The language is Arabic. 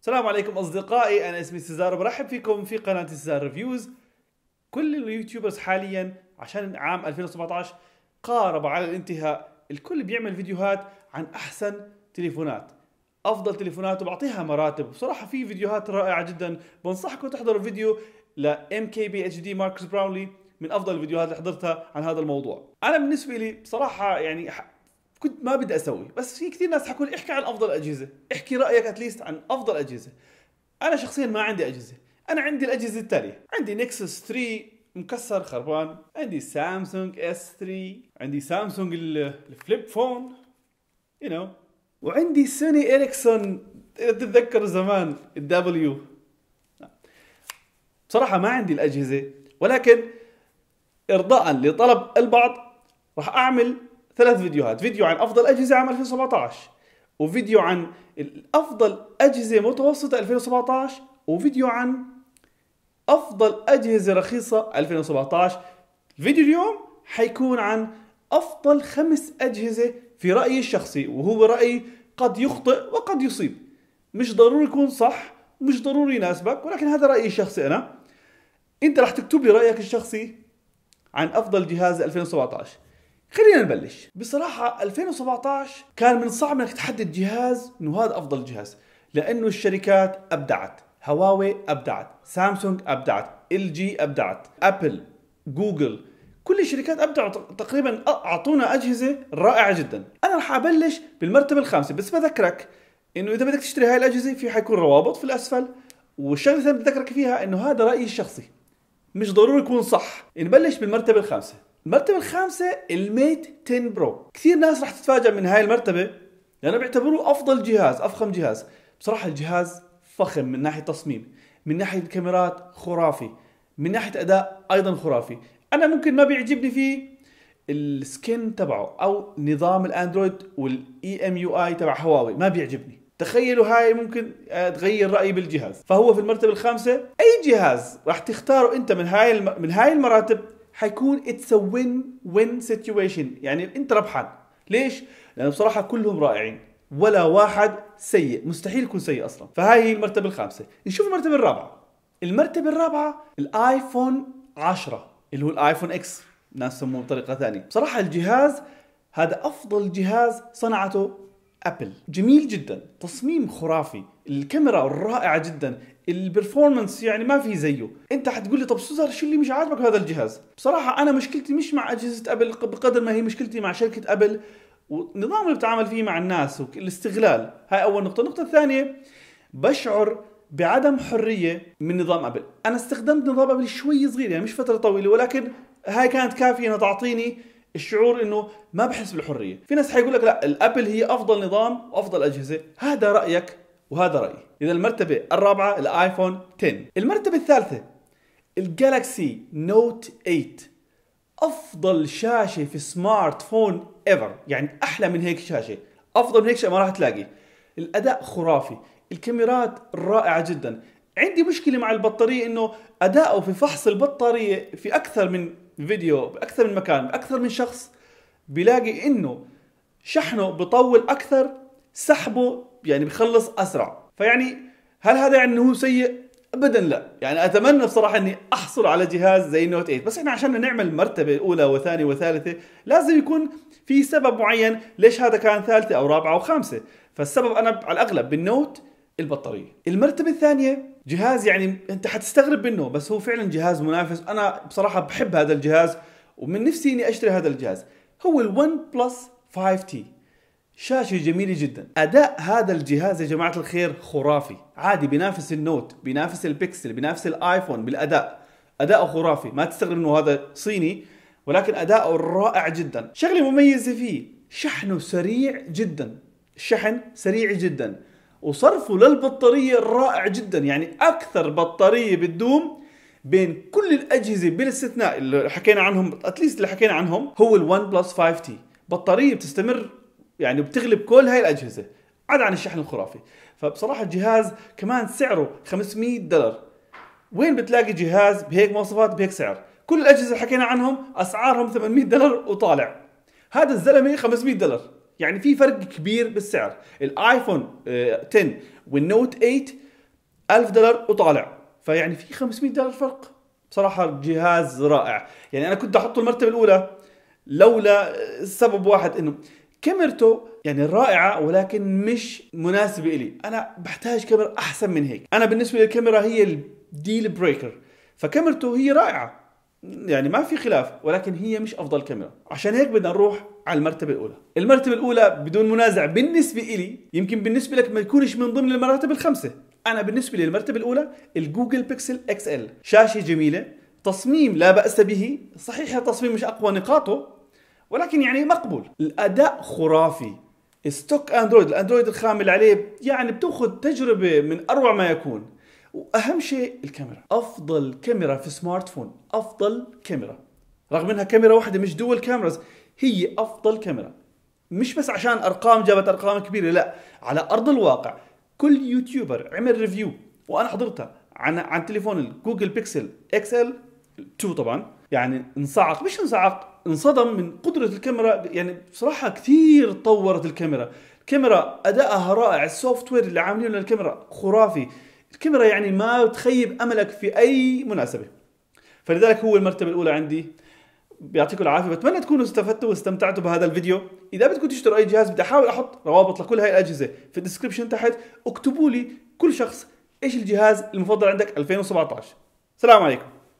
السلام عليكم اصدقائي انا اسمي سيزار برحب فيكم في قناه سيزار ريفيوز كل اليوتيوبرز حاليا عشان عام 2017 قارب على الانتهاء الكل بيعمل فيديوهات عن احسن تليفونات افضل تليفونات وبعطيها مراتب بصراحه في فيديوهات رائعه جدا بنصحكم تحضروا فيديو ل ام كي بي اتش دي ماركس براونلي من افضل الفيديوهات اللي حضرتها عن هذا الموضوع انا بالنسبه لي بصراحه يعني كنت ما بدي اسوي بس في كثير ناس حكوا لي احكي عن افضل اجهزه احكي رايك اتليست عن افضل اجهزه انا شخصيا ما عندي اجهزه انا عندي الاجهزه التاليه عندي نكسس 3 مكسر خربان عندي سامسونج اس 3 عندي سامسونج الفليب فون يو نو وعندي سوني اريكسون اذا تتذكر زمان الدبليو بصراحه ما عندي الاجهزه ولكن ارضاء لطلب البعض راح اعمل ثلاث فيديوهات فيديو عن افضل اجهزه عام 2017 وفيديو عن افضل اجهزه متوسطه 2017 وفيديو عن افضل اجهزه رخيصه 2017 الفيديو اليوم حيكون عن افضل خمس اجهزه في رايي الشخصي وهو راي قد يخطئ وقد يصيب مش ضروري يكون صح مش ضروري يناسبك ولكن هذا رايي الشخصي انا انت راح تكتب لي رايك الشخصي عن افضل جهاز 2017 خلينا نبلش بصراحة 2017 كان من صعب انك تحدد جهاز انه هذا افضل جهاز لانه الشركات ابدعت هواوي ابدعت سامسونج ابدعت ال جي ابدعت ابل جوجل كل الشركات ابدعوا تقريبا اعطونا اجهزه رائعه جدا انا راح ابلش بالمرتبه الخامسه بس بذكرك انه اذا بدك تشتري هاي الاجهزه في حيكون روابط في الاسفل والشغله الثانيه بذكرك فيها انه هذا رايي الشخصي مش ضروري يكون صح نبلش بالمرتبه الخامسه المرتبة الخامسة الميت 10 برو كثير ناس راح تتفاجأ من هاي المرتبة لأنه بيعتبروه أفضل جهاز أفخم جهاز بصراحة الجهاز فخم من ناحية تصميم من ناحية الكاميرات خرافي من ناحية أداء أيضا خرافي أنا ممكن ما بيعجبني فيه السكن تبعه أو نظام الأندرويد والإي إم يو آي تبع هواوي ما بيعجبني تخيلوا هاي ممكن آه، تغير رايي بالجهاز فهو في المرتبه الخامسه اي جهاز راح تختاره انت من هاي الم... من هاي المراتب حيكون اتس وين وين سيتويشن يعني انت ربحان ليش؟ لانه بصراحه كلهم رائعين ولا واحد سيء مستحيل يكون سيء اصلا فهاي هي المرتبه الخامسه نشوف المرتبه الرابعه المرتبه الرابعه الايفون 10 اللي هو الايفون اكس ناس سموه بطريقه ثانيه بصراحه الجهاز هذا افضل جهاز صنعته ابل جميل جدا تصميم خرافي الكاميرا رائعه جدا البرفورمانس يعني ما في زيه انت حتقول لي طب سوزر شو اللي مش عاجبك هذا الجهاز بصراحه انا مشكلتي مش مع اجهزه ابل بقدر ما هي مشكلتي مع شركه ابل والنظام اللي بتعامل فيه مع الناس والاستغلال هاي اول نقطه النقطه الثانيه بشعر بعدم حريه من نظام ابل انا استخدمت نظام ابل شوي صغير يعني مش فتره طويله ولكن هاي كانت كافيه انها تعطيني الشعور انه ما بحس بالحريه في ناس حيقول لك لا الابل هي افضل نظام وافضل اجهزه هذا رايك وهذا رايي اذا المرتبه الرابعه الايفون 10 المرتبه الثالثه الجالكسي نوت 8 افضل شاشه في سمارت فون ايفر يعني احلى من هيك شاشه افضل من هيك شاشه ما راح تلاقي الاداء خرافي الكاميرات رائعه جدا عندي مشكله مع البطاريه انه اداؤه في فحص البطاريه في اكثر من فيديو باكثر من مكان باكثر من شخص بيلاقي انه شحنه بطول اكثر سحبه يعني بخلص اسرع فيعني هل هذا يعني انه هو سيء ابدا لا يعني اتمنى بصراحه اني احصل على جهاز زي نوت 8 بس احنا عشان نعمل مرتبه اولى وثانيه وثالثه لازم يكون في سبب معين ليش هذا كان ثالثه او رابعه او خامسه فالسبب انا على الاغلب بالنوت البطاريه المرتبه الثانيه جهاز يعني انت حتستغرب منه بس هو فعلا جهاز منافس انا بصراحه بحب هذا الجهاز ومن نفسي اني اشتري هذا الجهاز هو ال1 بلس 5 تي شاشه جميله جدا اداء هذا الجهاز يا جماعه الخير خرافي عادي بينافس النوت بينافس البيكسل بينافس الايفون بالاداء اداء خرافي ما تستغرب انه هذا صيني ولكن اداؤه رائع جدا شغله مميزه فيه شحنه سريع جدا الشحن سريع جدا وصرفه للبطارية رائع جدا يعني أكثر بطارية بتدوم بين كل الأجهزة بالاستثناء اللي حكينا عنهم أتليست اللي حكينا عنهم هو الون بلس 5 تي بطارية بتستمر يعني بتغلب كل هاي الأجهزة عدا عن الشحن الخرافي فبصراحة الجهاز كمان سعره 500 دولار وين بتلاقي جهاز بهيك مواصفات بهيك سعر كل الأجهزة اللي حكينا عنهم أسعارهم 800 دولار وطالع هذا الزلمة 500 دولار يعني في فرق كبير بالسعر الايفون 10 والنوت 8 1000 دولار وطالع فيعني في 500 دولار فرق بصراحة جهاز رائع يعني أنا كنت أحطه المرتبة الأولى لولا سبب واحد إنه كاميرته يعني رائعة ولكن مش مناسبة إلي أنا بحتاج كاميرا أحسن من هيك أنا بالنسبة للكاميرا هي الديل بريكر فكاميرته هي رائعة يعني ما في خلاف ولكن هي مش افضل كاميرا عشان هيك بدنا نروح على المرتبه الاولى المرتبه الاولى بدون منازع بالنسبه إلي يمكن بالنسبه لك ما يكونش من ضمن المراتب الخمسه انا بالنسبه لي المرتبه الاولى الجوجل بيكسل اكس ال شاشه جميله تصميم لا باس به صحيح التصميم مش اقوى نقاطه ولكن يعني مقبول الاداء خرافي ستوك اندرويد الاندرويد الخام اللي عليه يعني بتاخذ تجربه من اروع ما يكون واهم شيء الكاميرا افضل كاميرا في سمارت فون افضل كاميرا رغم انها كاميرا واحده مش دول كاميراز هي افضل كاميرا مش بس عشان ارقام جابت ارقام كبيره لا على ارض الواقع كل يوتيوبر عمل ريفيو وانا حضرتها عن عن تليفون الجوجل بيكسل اكس ال 2 طبعا يعني انصعق مش انصعق انصدم من قدره الكاميرا يعني بصراحه كثير تطورت الكاميرا الكاميرا ادائها رائع السوفت وير اللي عاملينه للكاميرا خرافي الكاميرا يعني ما تخيب املك في اي مناسبه فلذلك هو المرتبه الاولى عندي بيعطيكم العافيه بتمنى تكونوا استفدتوا واستمتعتوا بهذا الفيديو اذا بدكم تشتروا اي جهاز بدي احاول احط روابط لكل هاي الاجهزه في الديسكربشن تحت اكتبوا لي كل شخص ايش الجهاز المفضل عندك 2017 سلام عليكم